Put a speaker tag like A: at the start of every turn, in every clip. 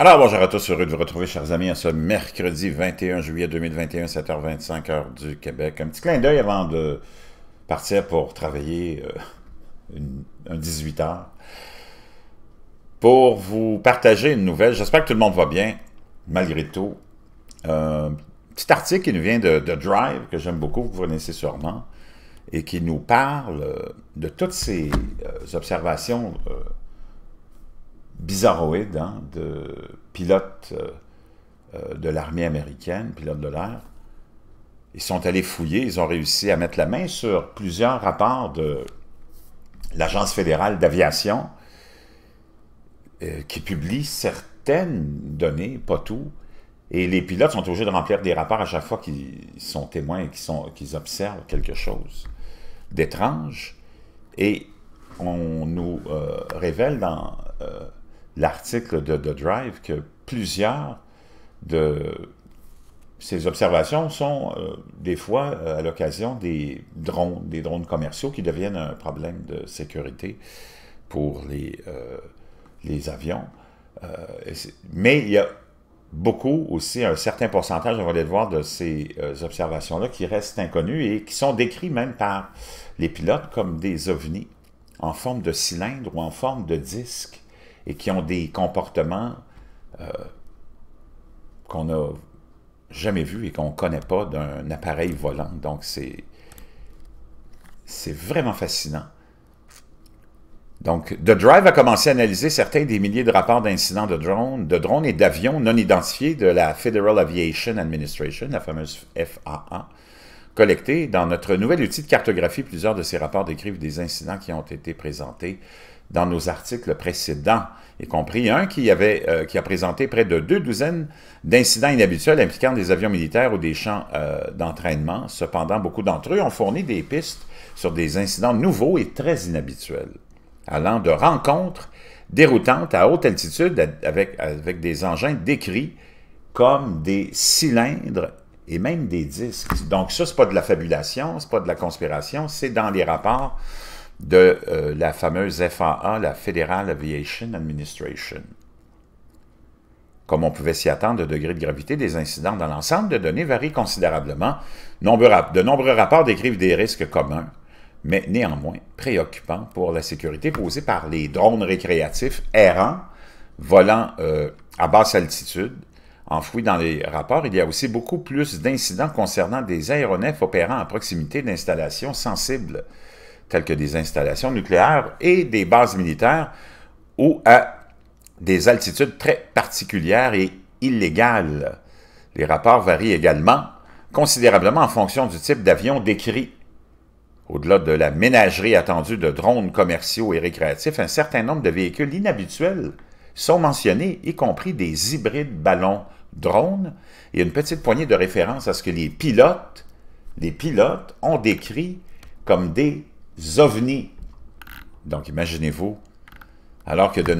A: Alors bonjour à tous, heureux de vous retrouver chers amis en ce mercredi 21 juillet 2021, 7h25 heure du Québec. Un petit clin d'œil avant de partir pour travailler euh, un 18h pour vous partager une nouvelle. J'espère que tout le monde va bien malgré tout. Un petit article qui nous vient de, Drive que j'aime beaucoup, vous connaissez sûrement, et qui nous parle euh, de toutes ces euh, observations Pizarroïde, hein, de pilotes euh, euh, de l'armée américaine, pilotes de l'air. Ils sont allés fouiller, ils ont réussi à mettre la main sur plusieurs rapports de l'Agence fédérale d'aviation euh, qui publie certaines données, pas tout, et les pilotes sont obligés de remplir des rapports à chaque fois qu'ils sont témoins et qu'ils observent quelque chose d'étrange. Et on nous révèle dans l'article de The Drive que plusieurs de ces observations sont euh, des fois euh, à l'occasion des drones, des drones commerciaux qui deviennent un problème de sécurité pour les, euh, les avions. mais il y a beaucoup aussi, un certain pourcentage, on va le voir, de ces observations-là qui restent inconnues et qui sont décrites même par les pilotes comme des ovnis en forme de cylindre ou en forme de disque et qui ont des comportements euh, qu'on n'a jamais vus et qu'on ne connaît pas d'un appareil volant. Donc, c'est vraiment fascinant. Donc, The Drive a commencé à analyser certains des milliers de rapports d'incidents de drones, de drones et d'avions non identifiés de la Federal Aviation Administration, la fameuse FAA, Collecté dans notre nouvel outil de cartographie. Plusieurs de ces rapports décrivent des incidents qui ont été présentés dans nos articles précédents, y compris un qui, avait, euh, qui a présenté près de deux douzaines d'incidents inhabituels impliquant des avions militaires ou des champs euh, d'entraînement. Cependant, beaucoup d'entre eux ont fourni des pistes sur des incidents nouveaux et très inhabituels, allant de rencontres déroutantes à haute altitude avec, avec des engins décrits comme des cylindres et même des disques. Donc ça, c'est pas de la fabulation, c'est pas de la conspiration, c'est dans les rapports de euh, la fameuse FAA, la Federal Aviation Administration. Comme on pouvait s'y attendre, le degré de gravité des incidents dans l'ensemble de données varie considérablement. De nombreux rapports décrivent des risques communs, mais néanmoins préoccupants pour la sécurité posée par les drones récréatifs errants, volant euh, à basse altitude Enfouis dans les rapports, il y a aussi beaucoup plus d'incidents concernant des aéronefs opérant à proximité d'installations sensibles, telles que des installations nucléaires et des bases militaires, ou à des altitudes très particulières et illégales. Les rapports varient également considérablement en fonction du type d'avion décrit. Au-delà de la ménagerie attendue de drones commerciaux et récréatifs, un certain nombre de véhicules inhabituels sont mentionnés, y compris des hybrides ballons drones. et une petite poignée de référence à ce que les pilotes, les pilotes ont décrit comme des ovnis. Donc imaginez-vous alors que de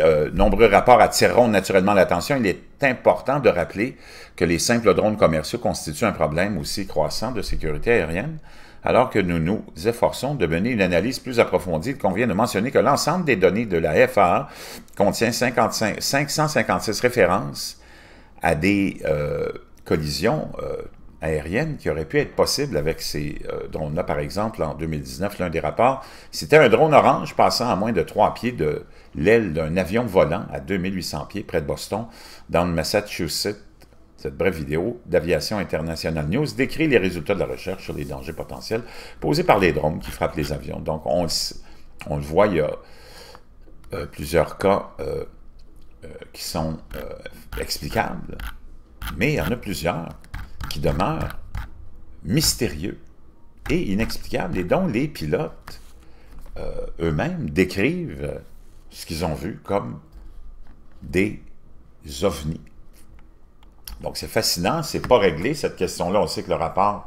A: euh, nombreux rapports, attireront naturellement l'attention, il est important de rappeler que les simples drones commerciaux constituent un problème aussi croissant de sécurité aérienne. Alors que nous nous efforçons de mener une analyse plus approfondie, il convient de mentionner que l'ensemble des données de la FAA contient 556 références à des euh, collisions euh, aérienne qui aurait pu être possible avec ces euh, drones-là. Par exemple, en 2019, l'un des rapports, c'était un drone orange passant à moins de 3 pieds de l'aile d'un avion volant à 2800 pieds près de Boston, dans le Massachusetts. Cette brève vidéo d'Aviation International News décrit les résultats de la recherche sur les dangers potentiels posés par les drones qui frappent les avions. Donc, on le, on voit, il y a euh, plusieurs cas euh, qui sont explicables, mais il y en a plusieurs qui demeure mystérieux et inexplicable et dont les pilotes euh, eux-mêmes décrivent ce qu'ils ont vu comme des ovnis. Donc c'est fascinant, c'est pas réglé cette question-là. On sait que le rapport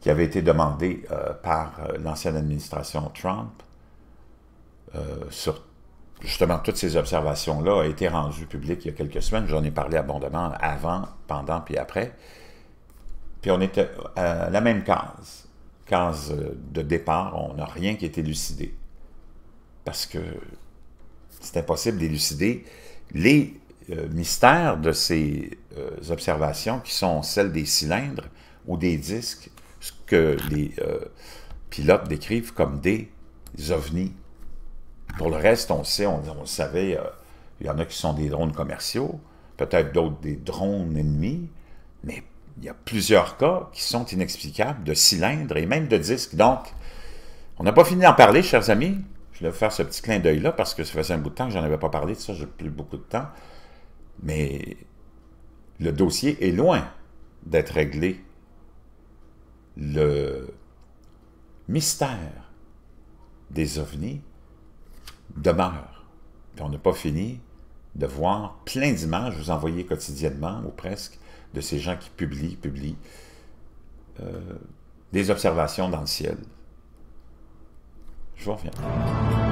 A: qui avait été demandé euh, par euh, l'ancienne administration Trump sur justement toutes ces observations-là a été rendu public il y a quelques semaines. J'en ai parlé abondamment avant, pendant puis après. Puis on était à la même case, case de départ, on n'a rien qui est élucidé. Parce que c'est impossible d'élucider les euh, mystères de ces euh, observations qui sont celles des cylindres ou des disques, ce que les euh, pilotes décrivent comme des ovnis. Pour le reste, on sait, on, savait, il y en a qui sont des drones commerciaux, peut-être d'autres des drones ennemis, mais il y a plusieurs cas qui sont inexplicables, de cylindres et même de disques. Donc, on n'a pas fini d'en parler, chers amis. Je vais faire ce petit clin d'œil-là parce que ça faisait un bout de temps que j'en avais pas parlé de ça, j'ai plus beaucoup de temps. Mais le dossier est loin d'être réglé. Le mystère des ovnis demeure. on n'a pas fini de voir plein d'images, vous voyez quotidiennement ou presque, de ces gens qui publient, publient euh, des observations dans le ciel. Je vous reviens.